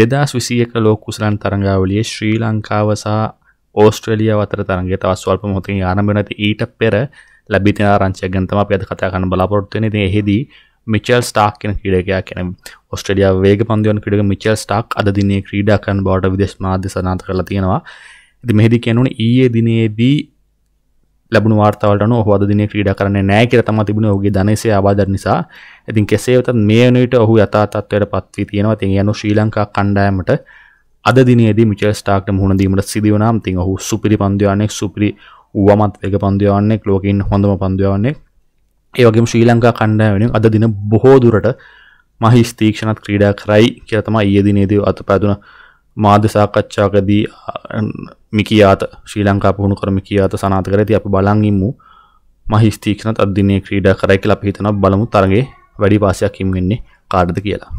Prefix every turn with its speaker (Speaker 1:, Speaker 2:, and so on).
Speaker 1: දෙදස් විසියක ලෝකුසලන් තරංගාවලිය ශ්‍රී ලංකාව සහ ඕස්ට්‍රලිය අතර තරගේ තවස්වල්ප මොතින් යානමනති ඊට පෙර ලැබිතින රංචය ගැන්තම පැද කතා කන්න බලාපොරත්වන හෙදී මිචල් ස්ටාක් කෙන ක්‍රඩකයා කෙන ඔස්ට්‍රඩිය වේග පන්දියන් ක්‍රඩක මිචල් ස්ටාක් අද දිනේ ක්‍රීඩාකන් බෝඩ විදේශ මාධ්‍ය සනාත කරලා තියෙනවා ඇති මෙහිදි කැනුන ඊයේ දිනේදී ලැබුණ වාර්තාවලටන හොද දින ක්‍රීඩ කරන නෑ කියර තම තිබුණ ඔගේ ධනසේ අවාදර නිසා ඇතින් කෙසේවතත් මේ වනට ඔහු යතාත්වයට පත්වී තියෙනවා තින් යනු ශ්‍රී ලංකා කණ්ඩායමට අද දිනේද මිචල් ස්ටාක්ට මුහුණදීමට සිදුවනම් තින් ඔහු සුපිරි පන්දයානෙක් සුපිරි වමත් එක පන්දයාන්නෙක් ලෝකින් හොඳම පන්දයාන්නේ ඒවගේ ශ්‍රී ලංකා කණ්ඩායමෙන අද දින බොහෝදුරට මහිස්තීක්ෂණත් ක්‍රීඩා කරයි කියතම ඒ දිනේදී අත පැදුණ මාධ්‍ය සාකච්ඡාකදී මිකියාත ශ්‍රී ලංකා පුහුණු කරම කියාත සනාත කර ඇති අප බලංගිම්මු මහිස්තීක්ෂණත් අධදිනය ක්‍රීඩා කරයි කියලා පිහිතන බලමු තරගේ වැඩි පාසයක් හිම්වෙන්නේ කාඩද කියලා